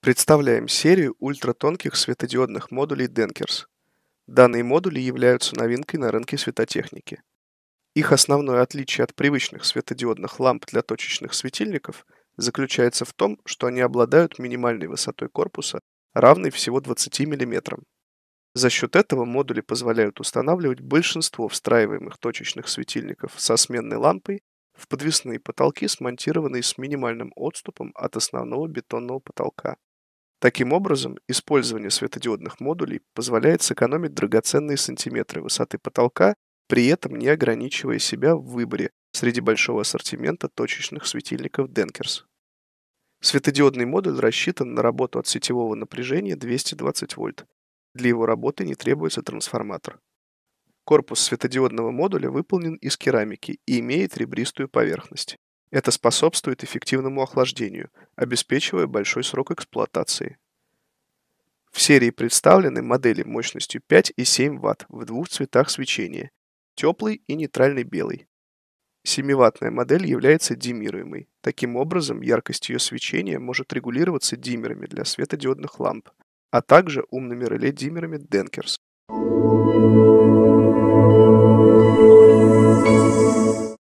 Представляем серию ультратонких светодиодных модулей Denkers. Данные модули являются новинкой на рынке светотехники. Их основное отличие от привычных светодиодных ламп для точечных светильников заключается в том, что они обладают минимальной высотой корпуса, равной всего 20 мм. За счет этого модули позволяют устанавливать большинство встраиваемых точечных светильников со сменной лампой в подвесные потолки смонтированы с минимальным отступом от основного бетонного потолка. Таким образом, использование светодиодных модулей позволяет сэкономить драгоценные сантиметры высоты потолка, при этом не ограничивая себя в выборе среди большого ассортимента точечных светильников Denkers. Светодиодный модуль рассчитан на работу от сетевого напряжения 220 вольт. Для его работы не требуется трансформатор. Корпус светодиодного модуля выполнен из керамики и имеет ребристую поверхность. Это способствует эффективному охлаждению, обеспечивая большой срок эксплуатации. В серии представлены модели мощностью 5 и 7 Вт в двух цветах свечения – теплый и нейтральный белый. 7-ваттная модель является димируемой. Таким образом, яркость ее свечения может регулироваться диммерами для светодиодных ламп, а также умными реле-диммерами Denkers.